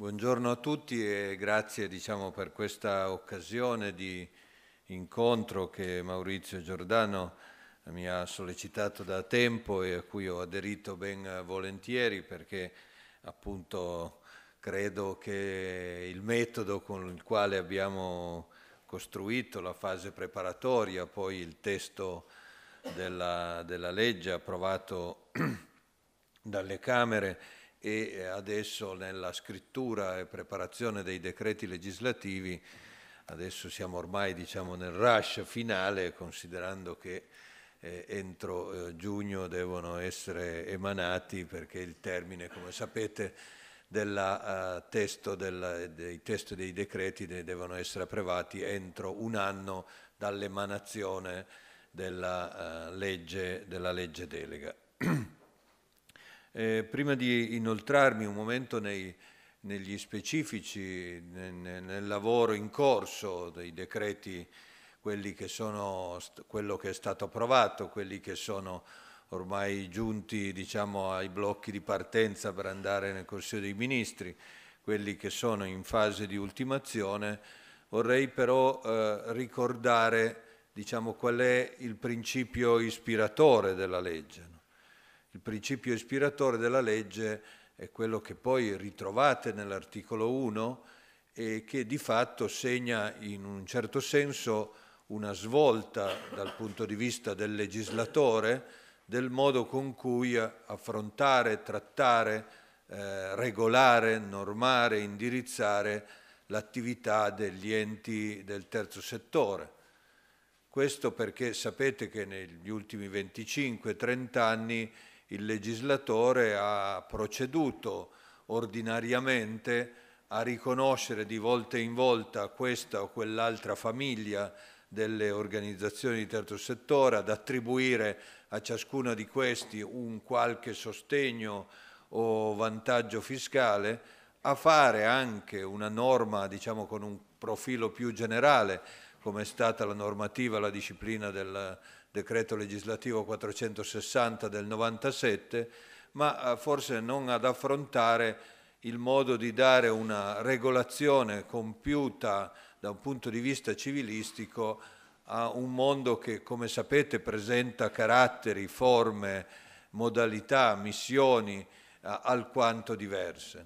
Buongiorno a tutti e grazie diciamo, per questa occasione di incontro che Maurizio Giordano mi ha sollecitato da tempo e a cui ho aderito ben volentieri perché appunto credo che il metodo con il quale abbiamo costruito la fase preparatoria, poi il testo della, della legge approvato dalle Camere, e eh, adesso nella scrittura e preparazione dei decreti legislativi, adesso siamo ormai diciamo, nel rush finale, considerando che eh, entro eh, giugno devono essere emanati perché il termine, come sapete, del uh, eh, testo del, dei testi dei decreti ne devono essere approvati entro un anno dall'emanazione della, uh, legge, della legge delega. Eh, prima di inoltrarmi un momento nei, negli specifici, nel, nel, lavoro in corso dei decreti, quelli che sono, quello che è stato approvato, quelli che sono ormai giunti diciamo, ai blocchi di partenza per andare nel Consiglio dei Ministri, quelli che sono in fase di ultimazione, vorrei però eh, ricordare diciamo, qual è il principio ispiratore della legge. No? Il principio ispiratore della legge è quello che poi ritrovate nell'articolo 1 e che di fatto segna in un certo senso una svolta dal punto di vista del legislatore del modo con cui affrontare, trattare, eh, regolare, normare, indirizzare l'attività degli enti del terzo settore. Questo perché sapete che negli ultimi 25-30 anni il legislatore ha proceduto ordinariamente a riconoscere di volta in volta questa o quell'altra famiglia delle organizzazioni di terzo settore, ad attribuire a ciascuna di questi un qualche sostegno o vantaggio fiscale, a fare anche una norma diciamo, con un profilo più generale, come è stata la normativa, la disciplina del decreto legislativo 460 del 97, ma eh, forse non ad affrontare il modo di dare una regolazione compiuta da un punto di vista civilistico a un mondo che, come sapete, presenta caratteri, forme, modalità, missioni eh, alquanto diverse.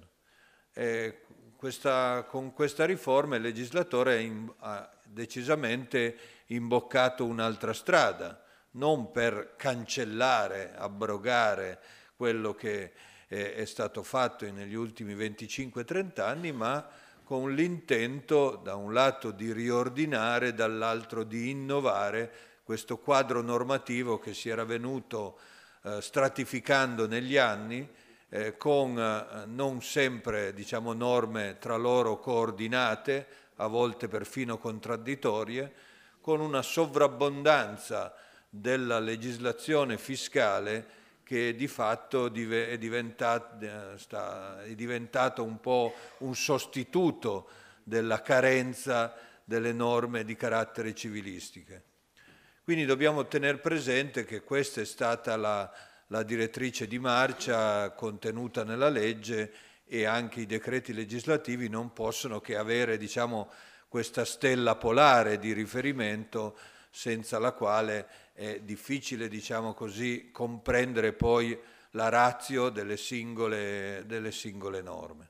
E questa, con questa riforma il legislatore è, in, eh, decisamente imboccato un'altra strada, non per cancellare, abrogare quello che eh, è stato fatto negli ultimi 25-30 anni, ma con l'intento da un lato di riordinare, dall'altro di innovare questo quadro normativo che si era venuto eh, stratificando negli anni eh, con eh, non sempre diciamo, norme tra loro coordinate, a volte perfino contraddittorie, con una sovrabbondanza della legislazione fiscale che di fatto è diventata, eh, è diventata un po' un sostituto della carenza delle norme di carattere civilistiche. Quindi dobbiamo tenere presente che questa è stata la, la direttrice di marcia contenuta nella legge e anche i decreti legislativi non possono che avere diciamo, questa stella polare di riferimento senza la quale è difficile diciamo così, comprendere poi la ratio delle singole, delle singole norme.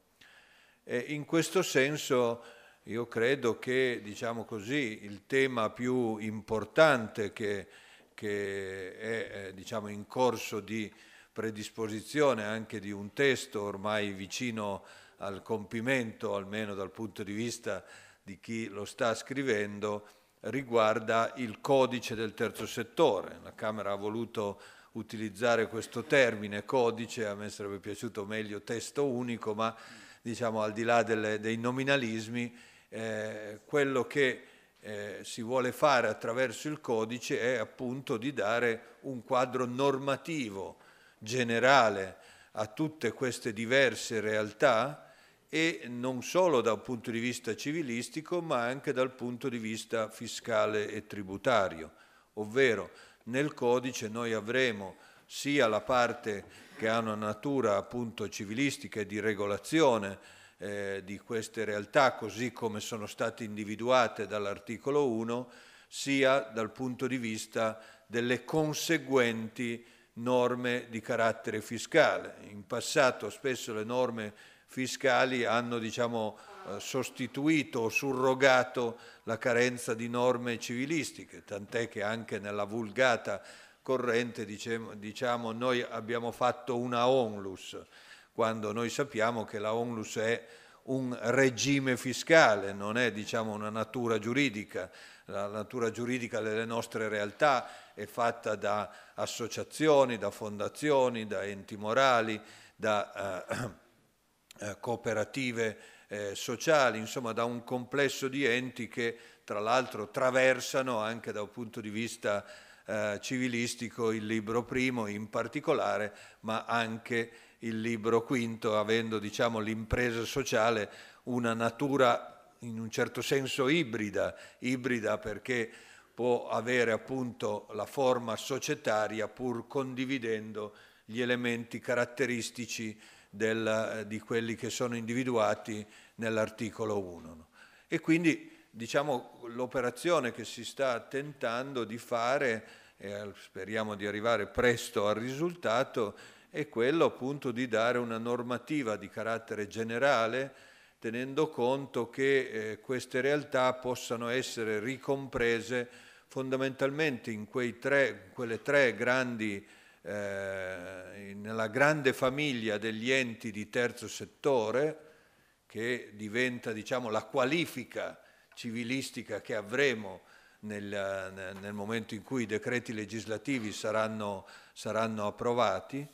E in questo senso io credo che diciamo così, il tema più importante che, che è eh, diciamo, in corso di predisposizione anche di un testo ormai vicino al compimento, almeno dal punto di vista di chi lo sta scrivendo, riguarda il codice del terzo settore. La Camera ha voluto utilizzare questo termine codice, a me sarebbe piaciuto meglio testo unico, ma diciamo al di là delle, dei nominalismi, eh, quello che eh, si vuole fare attraverso il codice è appunto di dare un quadro normativo generale a tutte queste diverse realtà e non solo dal punto di vista civilistico ma anche dal punto di vista fiscale e tributario, ovvero nel codice noi avremo sia la parte che ha una natura appunto civilistica e di regolazione eh, di queste realtà così come sono state individuate dall'articolo 1, sia dal punto di vista delle conseguenti norme di carattere fiscale. In passato spesso le norme fiscali hanno diciamo, eh, sostituito o surrogato la carenza di norme civilistiche, tant'è che anche nella vulgata corrente diciamo, diciamo noi abbiamo fatto una onlus, quando noi sappiamo che la onlus è un regime fiscale, non è diciamo, una natura giuridica. La natura giuridica delle nostre realtà è fatta da associazioni, da fondazioni, da enti morali, da eh, eh, cooperative eh, sociali, insomma da un complesso di enti che tra l'altro traversano anche da un punto di vista eh, civilistico il libro primo in particolare, ma anche il libro quinto, avendo diciamo, l'impresa sociale una natura in un certo senso ibrida, ibrida perché può avere appunto la forma societaria pur condividendo gli elementi caratteristici del, eh, di quelli che sono individuati nell'articolo 1. E quindi diciamo, l'operazione che si sta tentando di fare, e speriamo di arrivare presto al risultato, è quello appunto di dare una normativa di carattere generale tenendo conto che eh, queste realtà possano essere ricomprese fondamentalmente in tre, quelle tre grandi, eh, nella grande famiglia degli enti di terzo settore che diventa diciamo, la qualifica civilistica che avremo nel, nel, momento in cui i decreti legislativi saranno, saranno approvati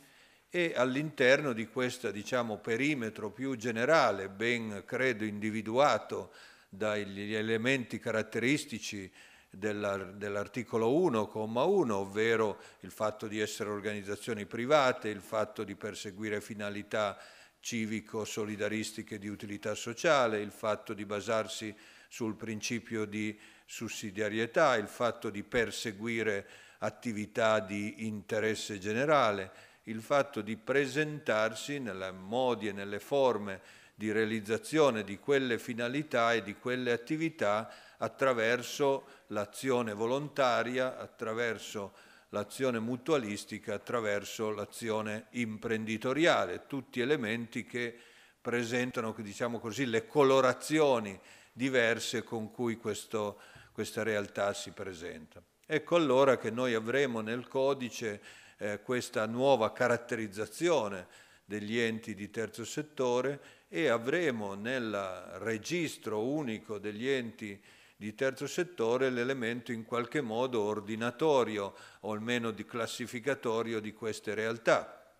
e all'interno di questo diciamo, perimetro più generale, ben credo individuato dagli elementi caratteristici dell'articolo 1,1, ovvero il fatto di essere organizzazioni private, il fatto di perseguire finalità civico-solidaristiche di utilità sociale, il fatto di basarsi sul principio di sussidiarietà, il fatto di perseguire attività di interesse generale il fatto di presentarsi nelle modi e nelle forme di realizzazione di quelle finalità e di quelle attività attraverso l'azione volontaria, attraverso l'azione mutualistica, attraverso l'azione imprenditoriale, tutti elementi che presentano, diciamo così, le colorazioni diverse con cui questo, questa realtà si presenta. Ecco allora che noi avremo nel codice eh, questa nuova caratterizzazione degli enti di terzo settore e avremo nel registro unico degli enti di terzo settore l'elemento in qualche modo ordinatorio o almeno di classificatorio di queste realtà.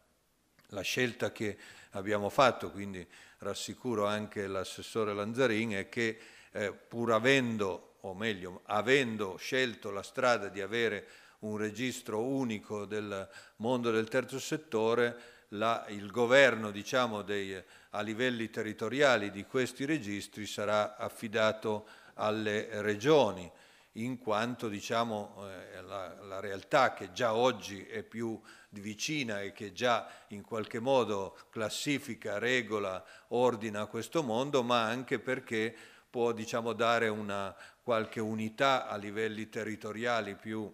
La scelta che abbiamo fatto, quindi rassicuro anche l'assessore Lanzarin, è che eh, pur avendo, o meglio, avendo scelto la strada di avere un registro unico del mondo del terzo settore, la, il governo diciamo, dei, a livelli territoriali di questi registri sarà affidato alle regioni, in quanto diciamo, eh, la, la, realtà che già oggi è più vicina e che già in qualche modo classifica, regola, ordina questo mondo, ma anche perché può diciamo, dare una qualche unità a livelli territoriali più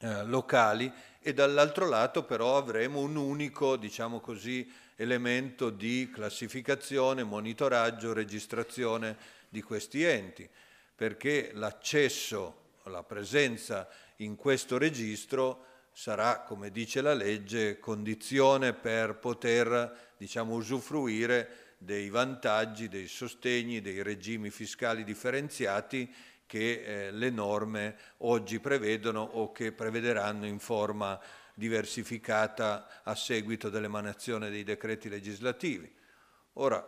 eh, locali e dall'altro lato però avremo un unico, diciamo così, elemento di classificazione, monitoraggio, registrazione di questi enti, perché l'accesso, la presenza in questo registro sarà, come dice la legge, condizione per poter diciamo, usufruire dei vantaggi, dei sostegni, dei regimi fiscali differenziati che eh, le norme oggi prevedono o che prevederanno in forma diversificata a seguito dell'emanazione dei decreti legislativi. Ora,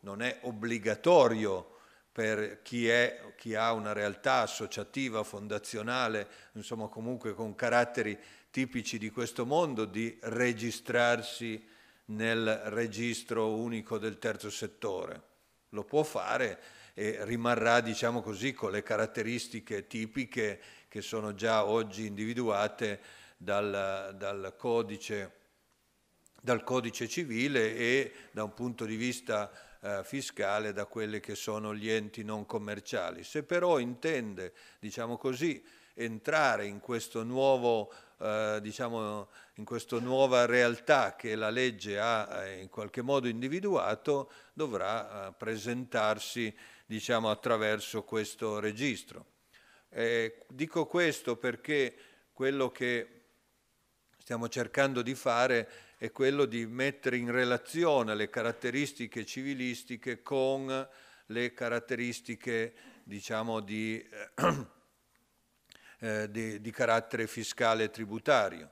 non è obbligatorio per chi, è, chi ha una realtà associativa, fondazionale, insomma comunque con caratteri tipici di questo mondo, di registrarsi nel registro unico del terzo settore. Lo può fare e rimarrà, diciamo così, con le caratteristiche tipiche che sono già oggi individuate dal, dal, codice, dal codice, civile e da un punto di vista eh, fiscale da quelli che sono gli enti non commerciali. Se però intende, diciamo così, entrare in questa eh, diciamo, nuova realtà che la legge ha eh, in qualche modo individuato, dovrà eh, presentarsi diciamo, attraverso questo registro. Eh, dico questo perché quello che stiamo cercando di fare è quello di mettere in relazione le caratteristiche civilistiche con le caratteristiche diciamo, di, eh, eh di, di carattere fiscale e tributario,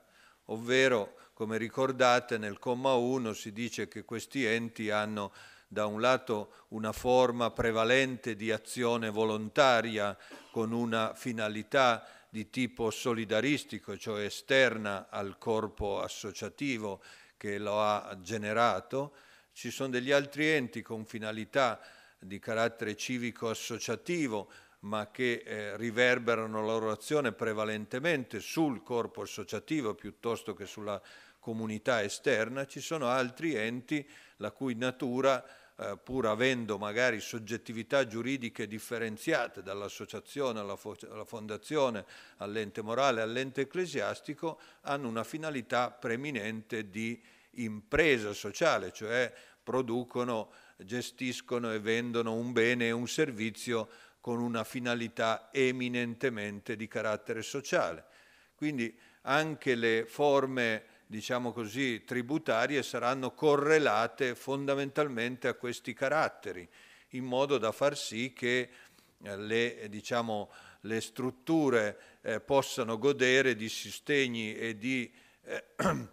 ovvero, come ricordate, nel comma 1 si dice che questi enti hanno da un lato una forma prevalente di azione volontaria con una finalità di tipo solidaristico, cioè esterna al corpo associativo che lo ha generato, ci sono degli altri enti con finalità di carattere civico-associativo, ma che eh, riverberano la loro azione prevalentemente sul corpo associativo piuttosto che sulla comunità esterna, ci sono altri enti la cui natura eh, pur avendo magari soggettività giuridiche differenziate dall'associazione alla, fo- alla fondazione, all'ente morale, all'ente ecclesiastico, hanno una finalità preminente di impresa sociale, cioè producono, gestiscono e vendono un bene e un servizio con una finalità eminentemente di carattere sociale. Quindi anche le forme diciamo così, tributarie saranno correlate fondamentalmente a questi caratteri, in modo da far sì che eh, le, eh, diciamo, le strutture eh, possano godere di sostegni e di eh,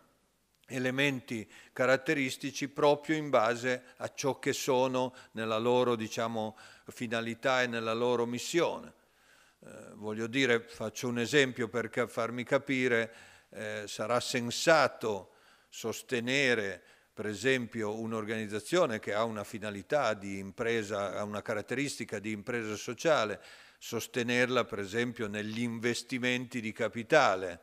elementi caratteristici proprio in base a ciò che sono nella loro diciamo, finalità e nella loro missione. Eh, voglio dire, faccio un esempio per farmi capire, eh, sarà sensato sostenere per esempio un'organizzazione che ha una finalità di impresa, ha una caratteristica di impresa sociale, sostenerla per esempio negli investimenti di capitale.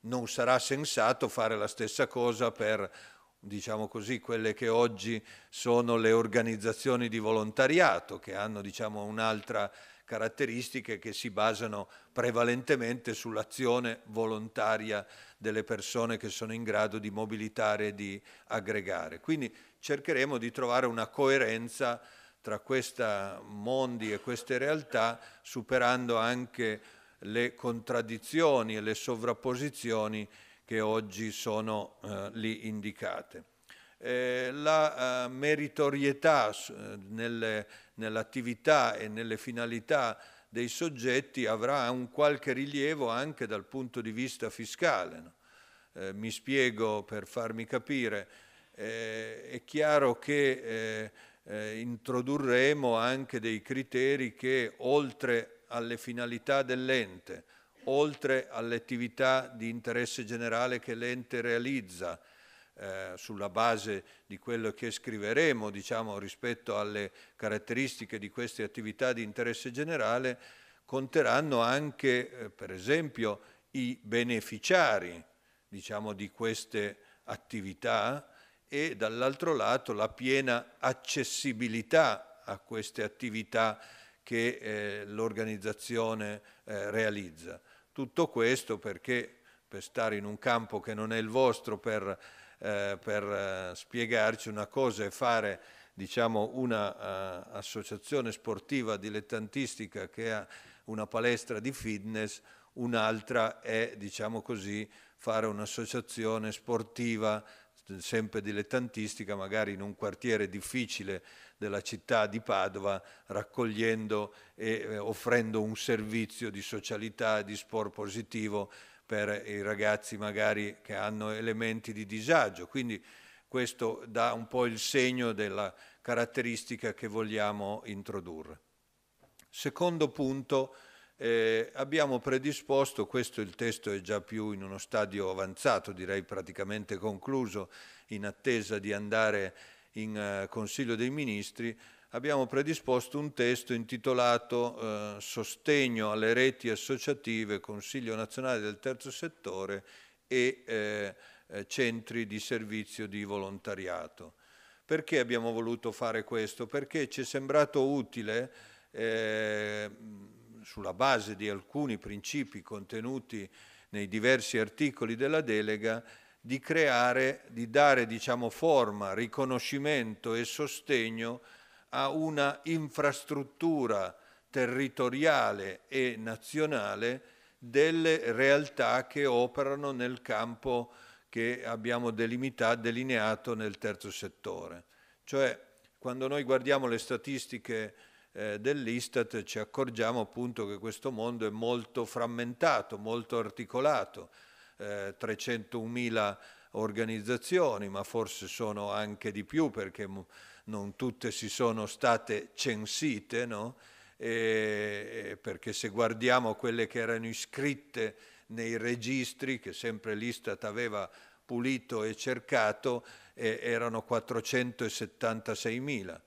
Non sarà sensato fare la stessa cosa per diciamo così, quelle che oggi sono le organizzazioni di volontariato, che hanno diciamo, un'altra caratteristiche che si basano prevalentemente sull'azione volontaria delle persone che sono in grado di mobilitare e di aggregare. Quindi cercheremo di trovare una coerenza tra questi mondi e queste realtà, superando anche le contraddizioni e le sovrapposizioni che oggi sono eh, lì indicate. Eh, la eh, meritorietà eh, nelle nell'attività e nelle finalità dei soggetti avrà un qualche rilievo anche dal punto di vista fiscale. No? Eh, mi spiego per farmi capire, eh, è chiaro che eh, eh introdurremo anche dei criteri che oltre alle finalità dell'ente, oltre all'attività di interesse generale che l'ente realizza, eh, sulla base di quello che scriveremo diciamo, rispetto alle caratteristiche di queste attività di interesse generale, conteranno anche eh, per esempio i beneficiari diciamo, di queste attività e dall'altro lato la piena accessibilità a queste attività che eh, l'organizzazione eh, realizza. Tutto questo perché per stare in un campo che non è il vostro, per eh, per eh, spiegarci una cosa è fare diciamo, un'associazione eh, uh, sportiva dilettantistica che ha una palestra di fitness, un'altra è diciamo così, fare un'associazione sportiva eh, sempre dilettantistica, magari in un quartiere difficile della città di Padova, raccogliendo e offrendo un servizio di socialità e di sport positivo per i ragazzi magari che hanno elementi di disagio. Quindi questo dà un po' il segno della caratteristica che vogliamo introdurre. Secondo punto, eh, abbiamo predisposto, questo il testo è già più in uno stadio avanzato, direi praticamente concluso, in attesa di andare in eh, Consiglio dei Ministri, abbiamo predisposto un testo intitolato eh, Sostegno alle reti associative, Consiglio nazionale del terzo settore e eh, eh, centri di servizio di volontariato. Perché abbiamo voluto fare questo? Perché ci è sembrato utile, eh, sulla base di alcuni principi contenuti nei diversi articoli della delega, di creare, di dare diciamo, forma, riconoscimento e sostegno a una infrastruttura territoriale e nazionale delle realtà che operano nel campo che abbiamo delineato nel terzo settore. Cioè, quando noi guardiamo le statistiche eh, dell'Istat ci accorgiamo appunto che questo mondo è molto frammentato, molto articolato, eh, 301.000 organizzazioni, ma forse sono anche di più perché mm, non tutte si sono state censite, no? e, perché se guardiamo quelle che erano iscritte nei registri, che sempre l'Istat aveva pulito e cercato, eh, erano 476.000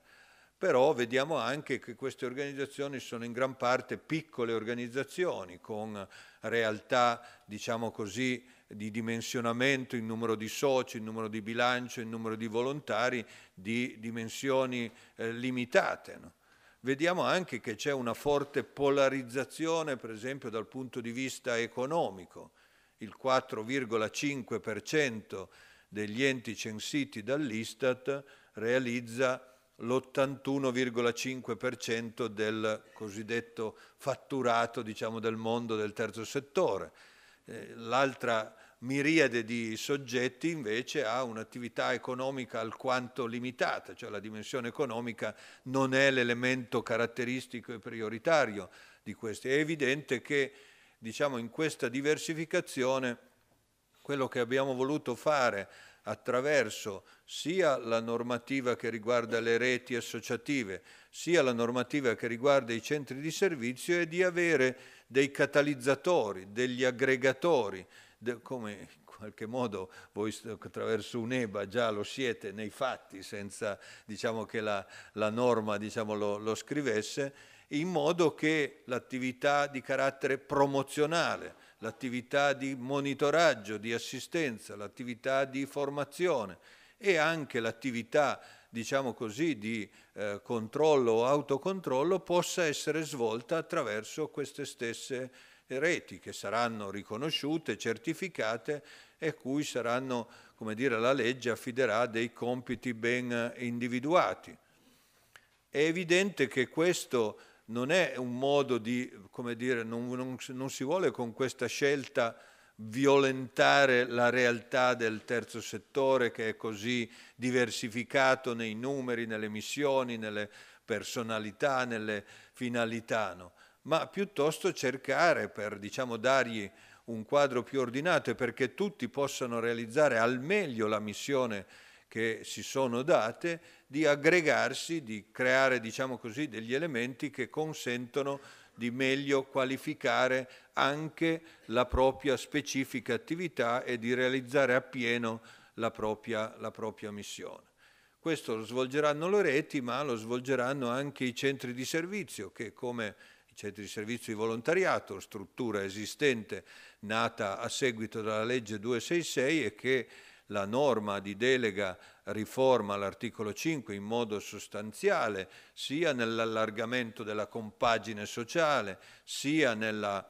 però vediamo anche che queste organizzazioni sono in gran parte piccole organizzazioni con realtà, diciamo così, di dimensionamento in numero di soci, in numero di bilancio, in numero di volontari di dimensioni eh, limitate. No? Vediamo anche che c'è una forte polarizzazione, per esempio dal punto di vista economico. Il 4,5% degli enti censiti dall'Istat realizza l'81,5% del cosiddetto fatturato diciamo, del mondo del terzo settore. Eh, l'altra miriade di soggetti invece ha un'attività economica alquanto limitata, cioè la dimensione economica non è l'elemento caratteristico e prioritario di questi. È evidente che diciamo, in questa diversificazione quello che abbiamo voluto fare attraverso sia la normativa che riguarda le reti associative, sia la normativa che riguarda i centri di servizio è di avere dei catalizzatori, degli aggregatori, come in qualche modo voi attraverso un'EBA già lo siete nei fatti, senza diciamo, che la, la norma diciamo, lo, lo scrivesse, in modo che l'attività di carattere promozionale, l'attività di monitoraggio, di assistenza, l'attività di formazione e anche l'attività diciamo così, di eh, controllo o autocontrollo possa essere svolta attraverso queste stesse reti che saranno riconosciute, certificate e cui saranno, come dire, la legge affiderà dei compiti ben individuati. È evidente che questo non è un modo di, come dire, non, non, non si vuole con questa scelta violentare la realtà del terzo settore che è così diversificato nei numeri, nelle missioni, nelle personalità, nelle finalità, no? ma piuttosto cercare per diciamo, dargli un quadro più ordinato e perché tutti possano realizzare al meglio la missione che si sono date, di aggregarsi, di creare diciamo così, degli elementi che consentono di meglio qualificare anche la propria specifica attività e di realizzare appieno la propria, la propria missione. Questo lo svolgeranno le reti, ma lo svolgeranno anche i centri di servizio, che come i centri di servizio di volontariato, struttura esistente nata a seguito della legge 266 e che la norma di delega riforma l'articolo 5 in modo sostanziale, sia nell'allargamento della compagine sociale, sia nella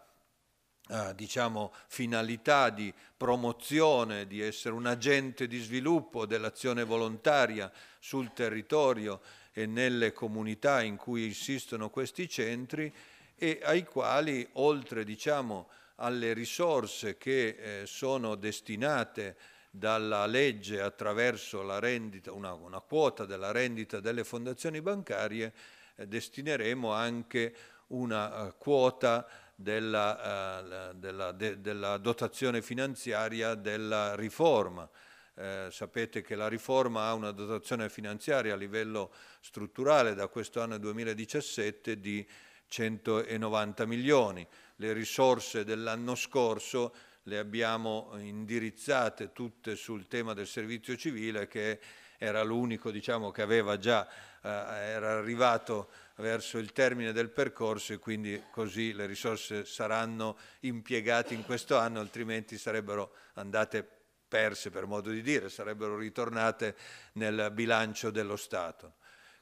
eh, diciamo, finalità di promozione, di essere un agente di sviluppo dell'azione volontaria sul territorio e nelle comunità in cui insistono questi centri e ai quali, oltre diciamo, alle risorse che eh, sono destinate dalla legge attraverso rendita, una, una, quota della rendita delle fondazioni bancarie, eh, destineremo anche una uh, quota della, uh, della, de, della, dotazione finanziaria della riforma. Eh, sapete che la riforma ha una dotazione finanziaria a livello strutturale da questo anno 2017 di 190 milioni. Le risorse dell'anno scorso le abbiamo indirizzate tutte sul tema del servizio civile che era l'unico diciamo, che aveva già, eh, era arrivato verso il termine del percorso e quindi così le risorse saranno impiegate in questo anno, altrimenti sarebbero andate perse per modo di dire, sarebbero ritornate nel bilancio dello Stato.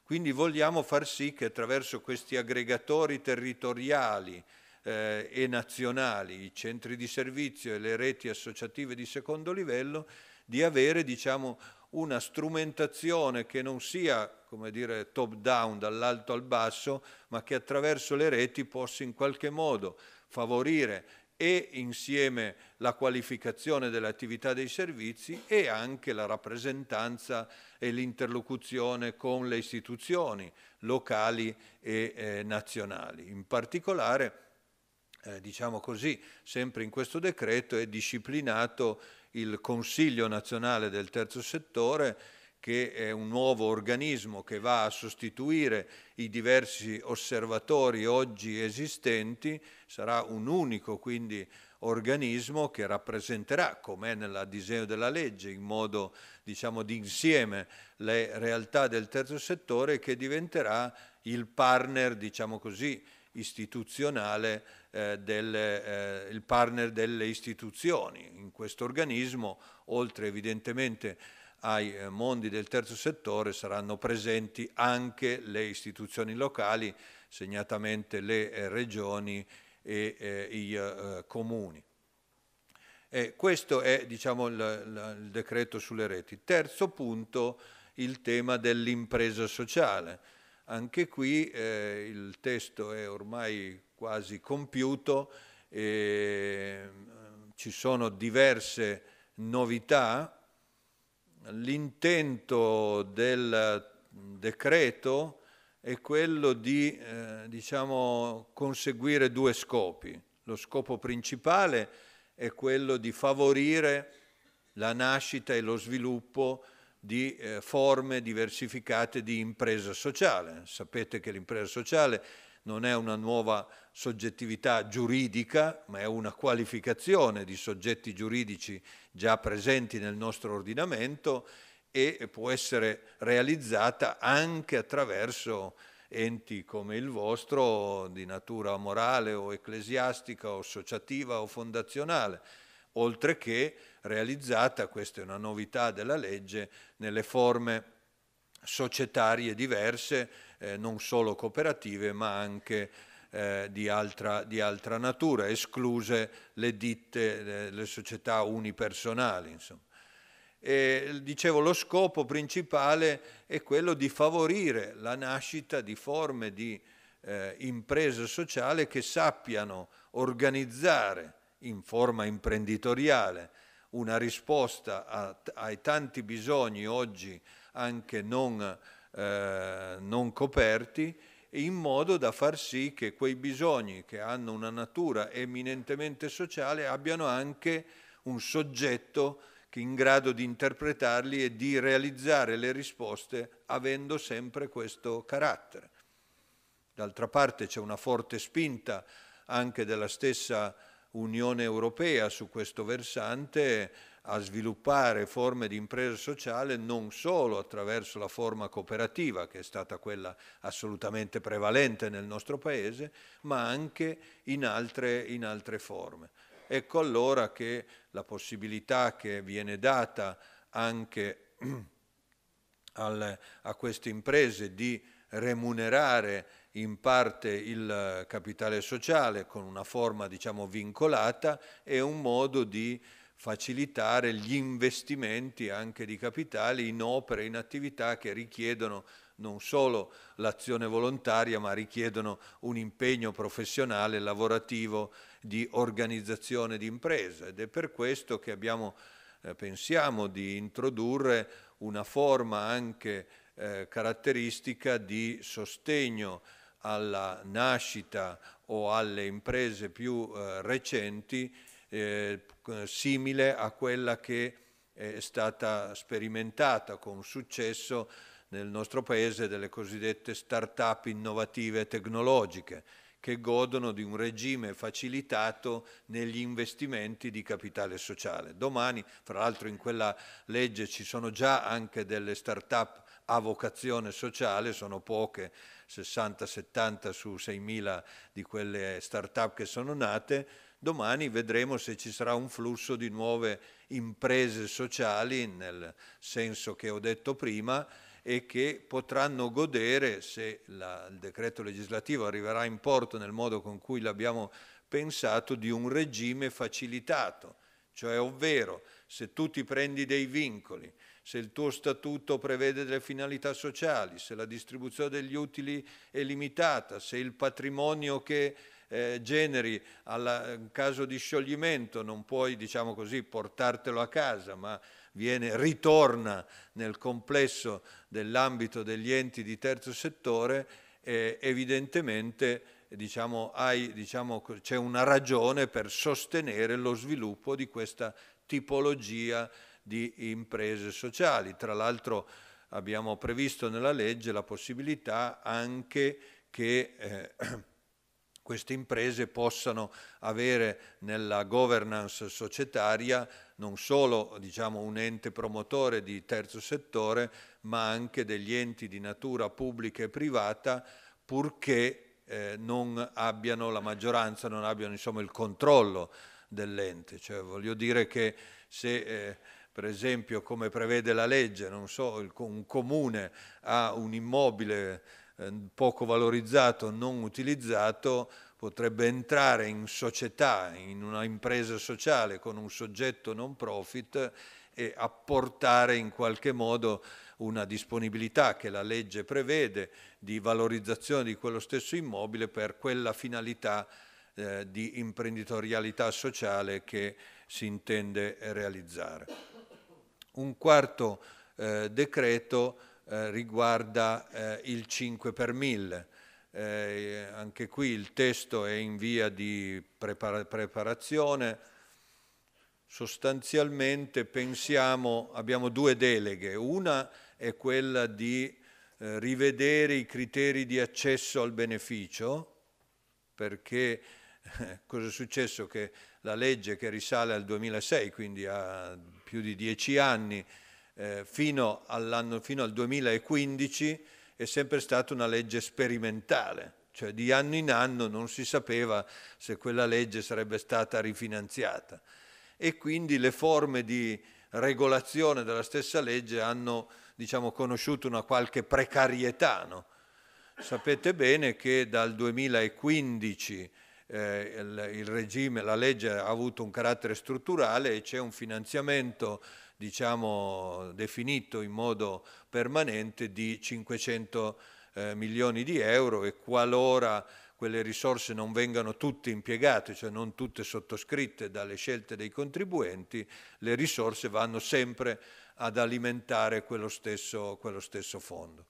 Quindi vogliamo far sì che attraverso questi aggregatori territoriali, eh, e nazionali, i centri di servizio e le reti associative di secondo livello, di avere diciamo, una strumentazione che non sia come dire, top down, dall'alto al basso, ma che attraverso le reti possa in qualche modo favorire e insieme la qualificazione dell'attività dei servizi e anche la rappresentanza e l'interlocuzione con le istituzioni locali e eh, nazionali. In particolare eh, diciamo così, sempre in questo decreto è disciplinato il Consiglio nazionale del terzo settore che è un nuovo organismo che va a sostituire i diversi osservatori oggi esistenti, sarà un unico quindi organismo che rappresenterà, come è nel disegno della legge, in modo diciamo d'insieme le realtà del terzo settore che diventerà il partner, diciamo così, istituzionale eh, del eh, il partner delle istituzioni. In questo organismo, oltre evidentemente ai eh, mondi del terzo settore, saranno presenti anche le istituzioni locali, segnatamente le eh, regioni e eh, i comuni. E questo è diciamo, il, il decreto sulle reti. Terzo punto, il tema dell'impresa sociale anche qui eh, il testo è ormai quasi compiuto, eh, ci sono diverse novità. L'intento del decreto è quello di eh, diciamo, conseguire due scopi. Lo scopo principale è quello di favorire la nascita e lo sviluppo di eh, forme diversificate di impresa sociale. Sapete che l'impresa sociale non è una nuova soggettività giuridica, ma è una qualificazione di soggetti giuridici già presenti nel nostro ordinamento e può essere realizzata anche attraverso enti come il vostro di natura morale o ecclesiastica o associativa o fondazionale, oltre che realizzata, questa è una novità della legge, nelle forme societarie diverse, eh, non solo cooperative ma anche eh, di, altra, di, altra, natura, escluse le ditte, le, società unipersonali. Insomma. E, dicevo, lo scopo principale è quello di favorire la nascita di forme di eh, impresa sociale che sappiano organizzare in forma imprenditoriale una risposta a, ai tanti bisogni oggi anche non, eh, non coperti, in modo da far sì che quei bisogni che hanno una natura eminentemente sociale abbiano anche un soggetto in grado di interpretarli e di realizzare le risposte avendo sempre questo carattere. D'altra parte c'è una forte spinta anche della stessa Unione Europea su questo versante a sviluppare forme di impresa sociale non solo attraverso la forma cooperativa, che è stata quella assolutamente prevalente nel nostro Paese, ma anche in altre, in altre forme. Ecco allora che la possibilità che viene data anche al, a queste imprese di remunerare in parte il capitale sociale con una forma diciamo vincolata e un modo di facilitare gli investimenti anche di capitali in opere, in attività che richiedono non solo l'azione volontaria, ma richiedono un impegno professionale, lavorativo, di organizzazione di impresa ed è per questo che abbiamo, eh, pensiamo di introdurre una forma anche eh, caratteristica di sostegno alla nascita o alle imprese più eh, recenti, eh, simile a quella che è stata sperimentata con successo nel nostro paese delle cosiddette start-up innovative tecnologiche, che godono di un regime facilitato negli investimenti di capitale sociale. Domani, fra l'altro in quella legge ci sono già anche delle start-up a vocazione sociale, sono poche, 60-70 su 6.000 di quelle start-up che sono nate, domani vedremo se ci sarà un flusso di nuove imprese sociali, nel senso che ho detto prima, e che potranno godere, se la, il decreto legislativo arriverà in porto nel modo con cui l'abbiamo pensato, di un regime facilitato, cioè ovvero se tu ti prendi dei vincoli, se il tuo statuto prevede delle finalità sociali, se la distribuzione degli utili è limitata, se il patrimonio che eh, generi alla, in eh, caso di scioglimento non puoi, diciamo così, portartelo a casa, ma viene, ritorna nel complesso dell'ambito degli enti di terzo settore, eh, evidentemente diciamo, hai, diciamo, c'è una ragione per sostenere lo sviluppo di questa tipologia di di imprese sociali. Tra l'altro abbiamo previsto nella legge la possibilità anche che eh, queste imprese possano avere nella governance societaria non solo diciamo, un ente promotore di terzo settore, ma anche degli enti di natura pubblica e privata, purché eh, non abbiano la maggioranza, non abbiano insomma, il controllo dell'ente. Cioè, voglio dire che se eh, per esempio come prevede la legge, non so, un comune ha un immobile eh, poco valorizzato, non utilizzato, potrebbe entrare in società, in una impresa sociale con un soggetto non profit e apportare in qualche modo una disponibilità che la legge prevede di valorizzazione di quello stesso immobile per quella finalità eh, di imprenditorialità sociale che si intende realizzare. Un quarto eh, decreto eh, riguarda eh, il 5 per 1000. Eh, anche qui il testo è in via di prepara preparazione. Sostanzialmente pensiamo, abbiamo due deleghe. Una è quella di eh, rivedere i criteri di accesso al beneficio, perché cosa è successo? Che la legge che risale al 2006, quindi a più di dieci anni, eh, fino, fino al 2015, è sempre stata una legge sperimentale, cioè di anno in anno non si sapeva se quella legge sarebbe stata rifinanziata e quindi le forme di regolazione della stessa legge hanno diciamo, conosciuto una qualche precarietà. No? Sapete bene che dal 2015 eh, il, il regime, la legge ha avuto un carattere strutturale e c'è un finanziamento diciamo, definito in modo permanente di 500 eh, milioni di euro e qualora quelle risorse non vengano tutte impiegate, cioè non tutte sottoscritte dalle scelte dei contribuenti, le risorse vanno sempre ad alimentare quello stesso, quello stesso fondo.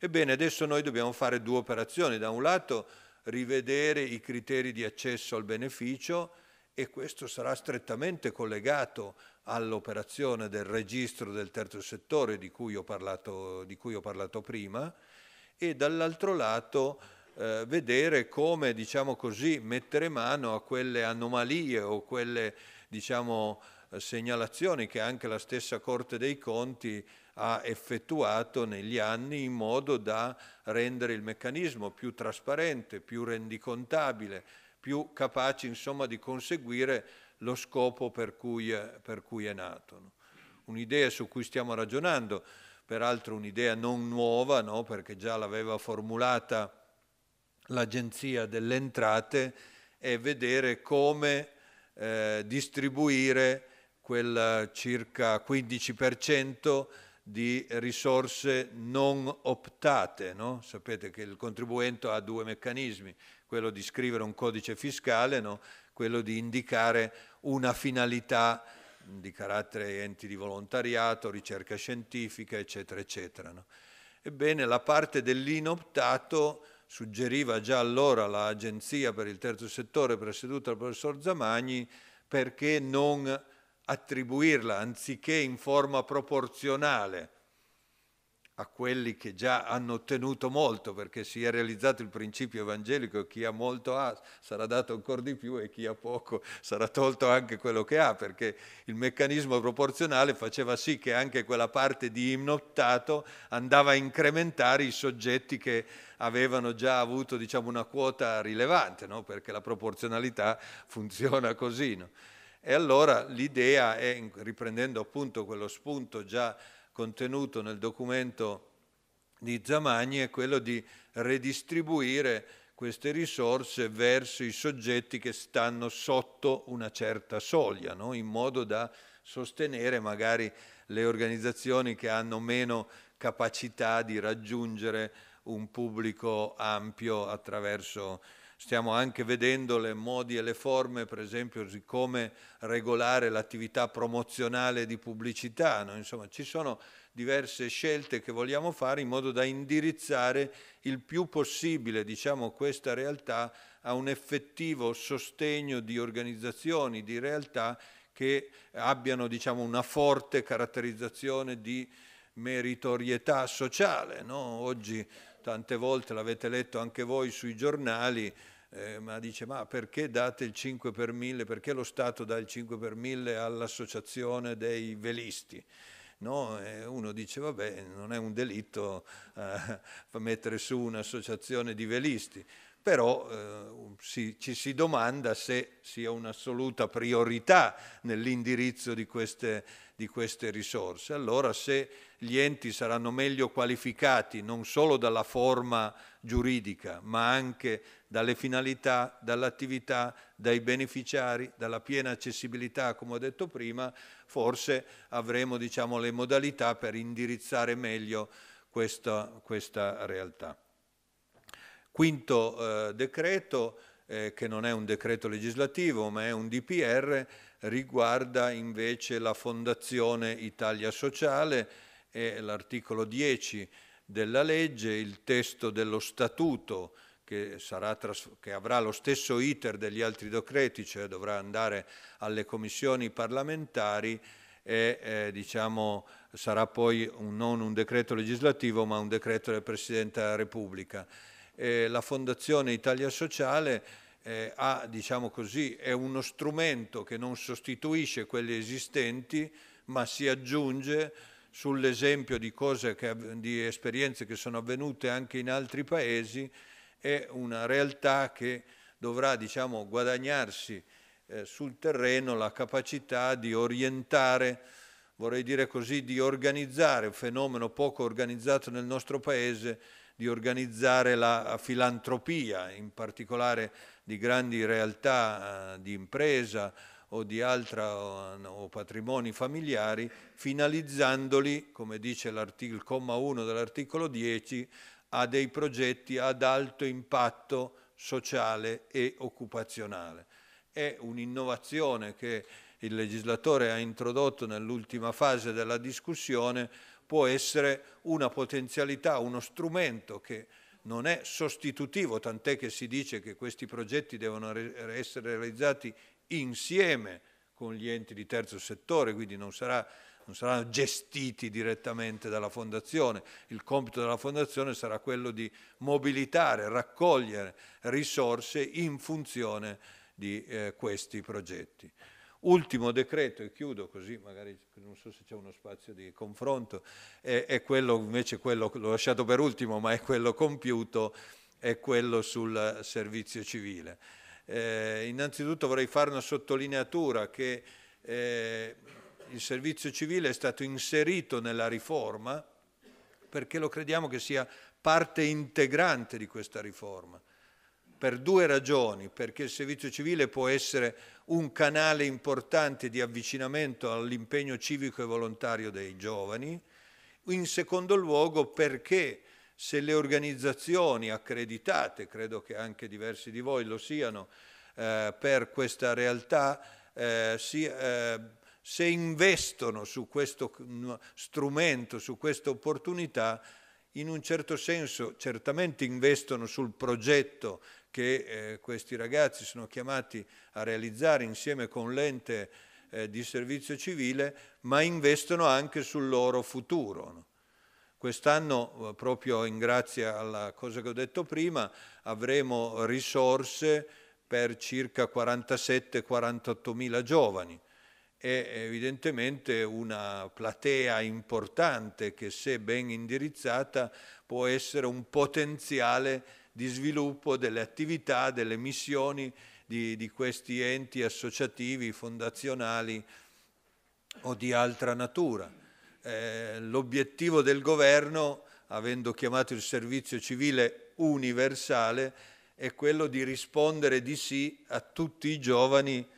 Ebbene, adesso noi dobbiamo fare due operazioni. Da un lato rivedere i criteri di accesso al beneficio e questo sarà strettamente collegato all'operazione del registro del terzo settore di cui ho parlato, cui ho parlato prima e dall'altro lato eh, vedere come diciamo così, mettere mano a quelle anomalie o quelle diciamo, eh, segnalazioni che anche la stessa Corte dei Conti ha effettuato negli anni in modo da rendere il meccanismo più trasparente, più rendicontabile, più capace insomma, di conseguire lo scopo per cui, per cui è nato. No? Un'idea su cui stiamo ragionando, peraltro un'idea non nuova, no? perché già l'aveva formulata l'Agenzia delle Entrate, è vedere come eh, distribuire quel circa 15% di risorse non optate. No? Sapete che il contribuente ha due meccanismi, quello di scrivere un codice fiscale, no? quello di indicare una finalità di carattere enti di volontariato, ricerca scientifica, eccetera, eccetera. No? Ebbene, la parte dell'inoptato suggeriva già allora l'Agenzia per il Terzo Settore presieduta dal professor Zamagni perché non attribuirla anziché in forma proporzionale a quelli che già hanno ottenuto molto, perché si è realizzato il principio evangelico, chi ha molto ha, sarà dato ancora di più e chi ha poco sarà tolto anche quello che ha, perché il meccanismo proporzionale faceva sì che anche quella parte di imnottato andava a incrementare i soggetti che avevano già avuto diciamo, una quota rilevante, no? perché la proporzionalità funziona così. No? E allora l'idea è, riprendendo appunto quello spunto già contenuto nel documento di Zamagni, è quello di redistribuire queste risorse verso i soggetti che stanno sotto una certa soglia, no? in modo da sostenere magari le organizzazioni che hanno meno capacità di raggiungere un pubblico ampio attraverso Stiamo anche vedendo le modi e le forme, per esempio, di come regolare l'attività promozionale di pubblicità. No? Insomma, ci sono diverse scelte che vogliamo fare in modo da indirizzare il più possibile diciamo, questa realtà a un effettivo sostegno di organizzazioni, di realtà che abbiano diciamo, una forte caratterizzazione di meritorietà sociale. No? Oggi tante volte l'avete letto anche voi sui giornali, eh, ma dice ma perché date il 5 per 1000, perché lo Stato dà il 5 per 1000 all'associazione dei velisti? No? Eh, uno dice vabbè non è un delitto eh, mettere su un'associazione di velisti, però eh, si, ci si domanda se sia un'assoluta priorità nell'indirizzo di queste, di queste risorse. Allora se gli enti saranno meglio qualificati non solo dalla forma giuridica, ma anche dalle finalità, dall'attività, dai beneficiari, dalla piena accessibilità, come ho detto prima, forse avremo diciamo, le modalità per indirizzare meglio questa, questa realtà. Quinto eh, decreto, eh, che non è un decreto legislativo ma è un DPR, riguarda invece la Fondazione Italia Sociale e l'articolo 10 della legge, il testo dello statuto che, sarà, che, avrà lo stesso iter degli altri decreti, cioè dovrà andare alle commissioni parlamentari e eh, diciamo, sarà poi un, non un decreto legislativo ma un decreto del Presidente della Repubblica eh, la Fondazione Italia Sociale eh, ha, diciamo così, è uno strumento che non sostituisce quelli esistenti, ma si aggiunge sull'esempio di, che, di esperienze che sono avvenute anche in altri paesi, è una realtà che dovrà diciamo, guadagnarsi eh, sul terreno la capacità di orientare, vorrei dire così, di organizzare un fenomeno poco organizzato nel nostro Paese di organizzare la eh, filantropia, in particolare di grandi realtà eh, di impresa o di altri eh, patrimoni familiari, finalizzandoli, come dice il comma 1 dell'articolo 10, a dei progetti ad alto impatto sociale e occupazionale. È un'innovazione che il legislatore ha introdotto nell'ultima fase della discussione può essere una potenzialità, uno strumento che non è sostitutivo, tant'è che si dice che questi progetti devono essere realizzati insieme con gli enti di terzo settore, quindi non, sarà, non, saranno gestiti direttamente dalla Fondazione. Il compito della Fondazione sarà quello di mobilitare, raccogliere risorse in funzione di eh, questi progetti. Ultimo decreto, e chiudo così, magari non so se c'è uno spazio di confronto, è, è quello invece, quello, l'ho lasciato per ultimo, ma è quello compiuto, è quello sul servizio civile. Eh, innanzitutto vorrei fare una sottolineatura che eh, il servizio civile è stato inserito nella riforma perché lo crediamo che sia parte integrante di questa riforma per due ragioni, perché il servizio civile può essere un canale importante di avvicinamento all'impegno civico e volontario dei giovani, in secondo luogo perché se le organizzazioni accreditate, credo che anche diversi di voi lo siano, eh, per questa realtà, eh, si, eh, se investono su questo mm, strumento, su questa opportunità, in un certo senso certamente investono sul progetto che eh, questi ragazzi sono chiamati a realizzare insieme con l'ente eh, di servizio civile, ma investono anche sul loro futuro. No? Quest'anno, eh, proprio in grazia alla cosa che ho detto prima, avremo risorse per circa 47-48 mila giovani è evidentemente una platea importante che se ben indirizzata può essere un potenziale di sviluppo delle attività, delle missioni di, di questi enti associativi, fondazionali o di altra natura. Eh, l'obiettivo del governo, avendo chiamato il servizio civile universale, è quello di rispondere di sì a tutti i giovani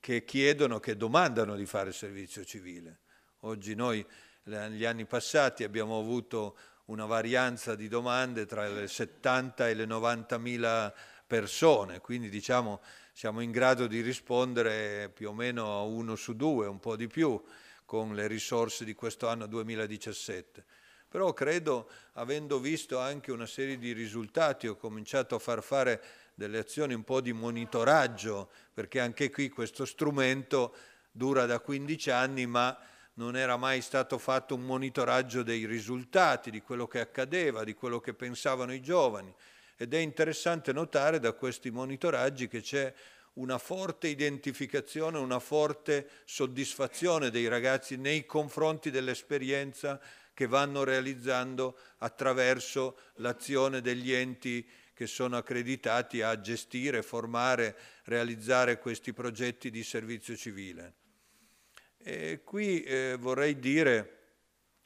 che chiedono, che domandano di fare servizio civile. Oggi noi negli anni passati abbiamo avuto una varianza di domande tra le 70 e le 90 mila persone, quindi diciamo siamo in grado di rispondere più o meno a uno su due, un po' di più, con le risorse di questo anno 2017. Però credo, avendo visto anche una serie di risultati, ho cominciato a far fare delle azioni un po' di monitoraggio, perché anche qui questo strumento dura da 15 anni, ma non era mai stato fatto un monitoraggio dei risultati, di quello che accadeva, di quello che pensavano i giovani. Ed è interessante notare da questi monitoraggi che c'è una forte identificazione, una forte soddisfazione dei ragazzi nei confronti dell'esperienza che vanno realizzando attraverso l'azione degli enti che sono accreditati a gestire, formare, realizzare questi progetti di servizio civile. E qui eh, vorrei dire,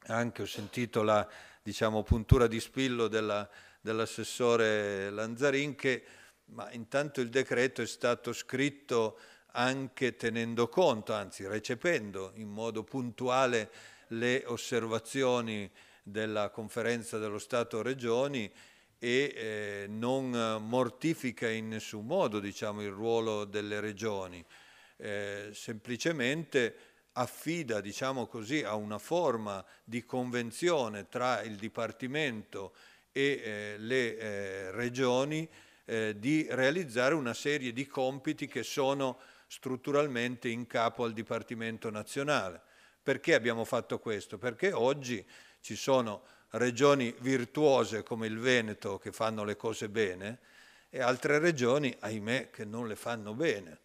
anche ho sentito la diciamo, puntura di spillo della, dell'assessore Lanzarin, che ma intanto il decreto è stato scritto anche tenendo conto, anzi recependo in modo puntuale le osservazioni della conferenza dello Stato-Regioni e eh, non mortifica in nessun modo diciamo, il ruolo delle regioni, eh, semplicemente affida diciamo così, a una forma di convenzione tra il Dipartimento e eh, le eh, regioni eh, di realizzare una serie di compiti che sono strutturalmente in capo al Dipartimento nazionale. Perché abbiamo fatto questo? Perché oggi ci sono regioni virtuose come il Veneto che fanno le cose bene e altre regioni, ahimè, che non le fanno bene.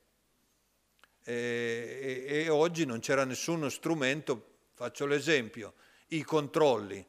E, e, e oggi non c'era nessuno strumento, faccio l'esempio, i controlli,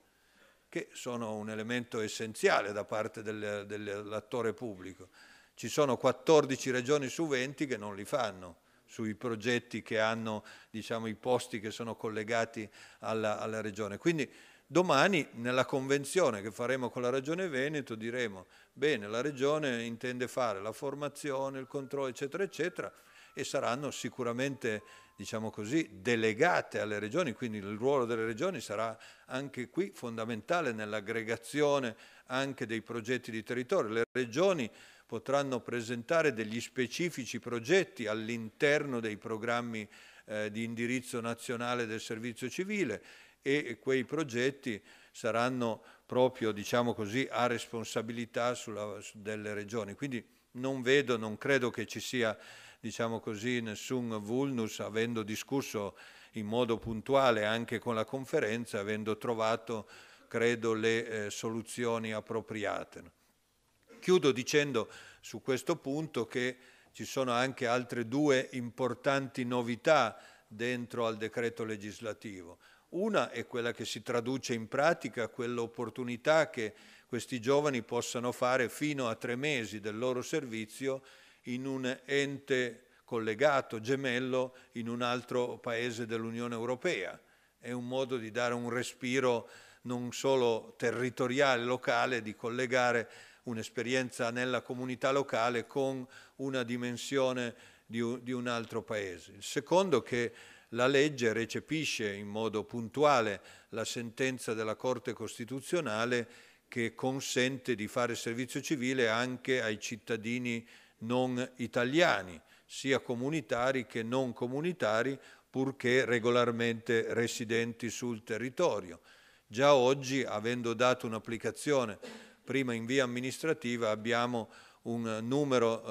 che sono un elemento essenziale da parte del, dell'attore pubblico. Ci sono 14 regioni su 20 che non li fanno sui progetti che hanno diciamo, i posti che sono collegati alla, alla regione. Quindi Domani nella convenzione che faremo con la Regione Veneto diremo, bene, la Regione intende fare la formazione, il controllo, eccetera, eccetera, e saranno sicuramente, diciamo così, delegate alle Regioni, quindi il ruolo delle Regioni sarà anche qui fondamentale nell'aggregazione anche dei progetti di territorio. Le Regioni potranno presentare degli specifici progetti all'interno dei programmi eh, di indirizzo nazionale del servizio civile e quei progetti saranno proprio, diciamo così, a responsabilità sulla, delle regioni. Quindi non vedo, non credo che ci sia, diciamo così, nessun vulnus, avendo discusso in modo puntuale anche con la conferenza, avendo trovato, credo, le eh, soluzioni appropriate. Chiudo dicendo su questo punto che ci sono anche altre due importanti novità dentro al decreto legislativo. Una è quella che si traduce in pratica, quell'opportunità che questi giovani possano fare fino a tre mesi del loro servizio in un ente collegato, gemello, in un altro paese dell'Unione Europea. È un modo di dare un respiro non solo territoriale, locale, di collegare un'esperienza nella comunità locale con una dimensione di un, altro paese. Il secondo che la legge recepisce in modo puntuale la sentenza della Corte Costituzionale che consente di fare servizio civile anche ai cittadini non italiani, sia comunitari che non comunitari, purché regolarmente residenti sul territorio. Già oggi, avendo dato un'applicazione prima in via amministrativa, abbiamo un numero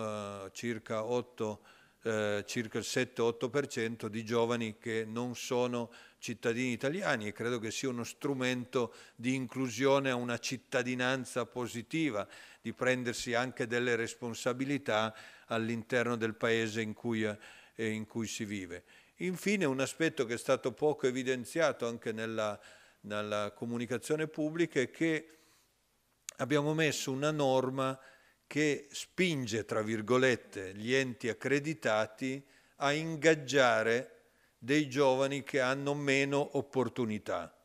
eh, circa 8 eh, circa il 7-8% di giovani che non sono cittadini italiani e credo che sia uno strumento di inclusione a una cittadinanza positiva, di prendersi anche delle responsabilità all'interno del paese in cui, eh, in cui si vive. Infine un aspetto che è stato poco evidenziato anche nella, nella comunicazione pubblica è che abbiamo messo una norma che spinge, tra virgolette, gli enti accreditati a ingaggiare dei giovani che hanno meno opportunità.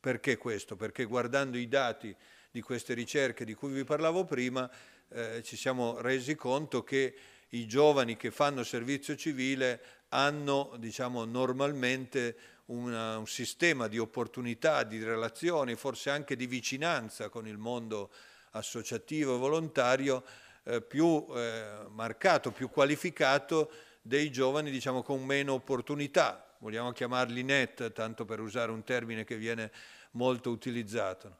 Perché questo? Perché guardando i dati di queste ricerche di cui vi parlavo prima, eh, ci siamo resi conto che i giovani che fanno servizio civile hanno diciamo, normalmente una, un sistema di opportunità, di relazioni, forse anche di vicinanza con il mondo associativo e volontario eh, più eh, marcato, più qualificato dei giovani diciamo, con meno opportunità, vogliamo chiamarli net, tanto per usare un termine che viene molto utilizzato.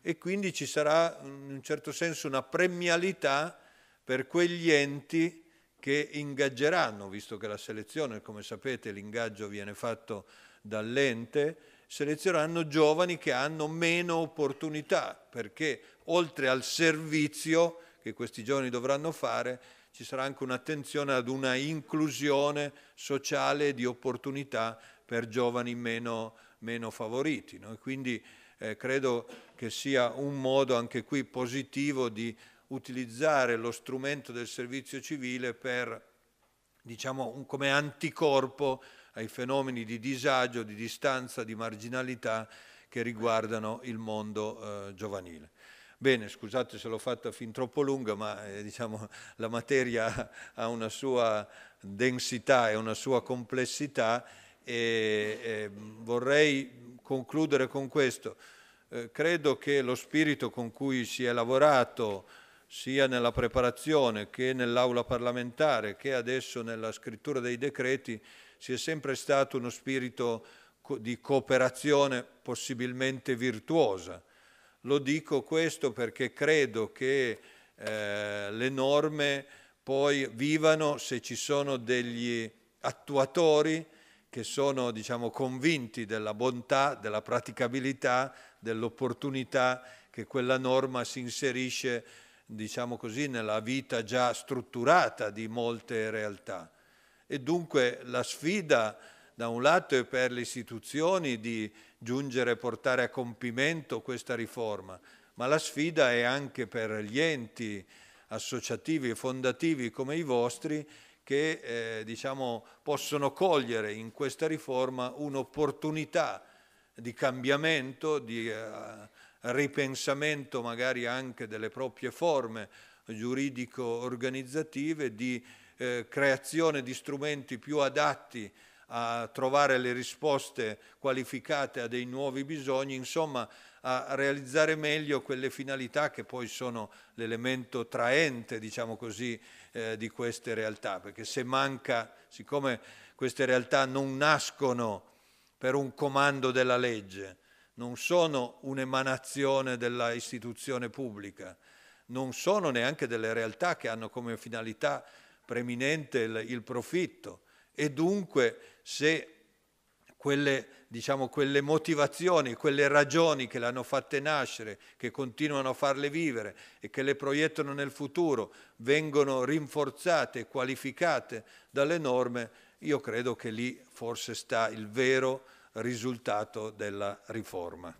E quindi ci sarà in un certo senso una premialità per quegli enti che ingaggeranno, visto che la selezione, come sapete, l'ingaggio viene fatto dall'ente, selezioneranno giovani che hanno meno opportunità, perché oltre al servizio che questi giovani dovranno fare, ci sarà anche un'attenzione ad una inclusione sociale di opportunità per giovani meno, meno favoriti. No? Quindi eh, credo che sia un modo anche qui positivo di utilizzare lo strumento del servizio civile per, diciamo, un, come anticorpo ai fenomeni di disagio, di distanza, di marginalità che riguardano il mondo eh, giovanile. Bene, scusate se l'ho fatta fin troppo lunga, ma eh, diciamo, la materia ha una sua densità e una sua complessità e, e vorrei concludere con questo. Eh, credo che lo spirito con cui si è lavorato sia nella preparazione che nell'aula parlamentare che adesso nella scrittura dei decreti sia sempre stato uno spirito di cooperazione possibilmente virtuosa. Lo dico questo perché credo che eh, le norme poi vivano se ci sono degli attuatori che sono diciamo, convinti della bontà, della praticabilità, dell'opportunità che quella norma si inserisce diciamo così, nella vita già strutturata di molte realtà. E dunque la sfida da un lato e per le istituzioni di giungere e portare a compimento questa riforma, ma la sfida è anche per gli enti associativi e fondativi come i vostri che eh, diciamo, possono cogliere in questa riforma un'opportunità di cambiamento, di eh, ripensamento magari anche delle proprie forme giuridico-organizzative, di eh, creazione di strumenti più adatti a trovare le risposte qualificate a dei nuovi bisogni, insomma a realizzare meglio quelle finalità che poi sono l'elemento traente, diciamo così, eh, di queste realtà, perché se manca, siccome queste realtà non nascono per un comando della legge, non sono un'emanazione della istituzione pubblica, non sono neanche delle realtà che hanno come finalità preminente il, il profitto, e dunque se quelle, diciamo, quelle motivazioni, quelle ragioni che le hanno fatte nascere, che continuano a farle vivere e che le proiettano nel futuro, vengono rinforzate e qualificate dalle norme, io credo che lì forse sta il vero risultato della riforma.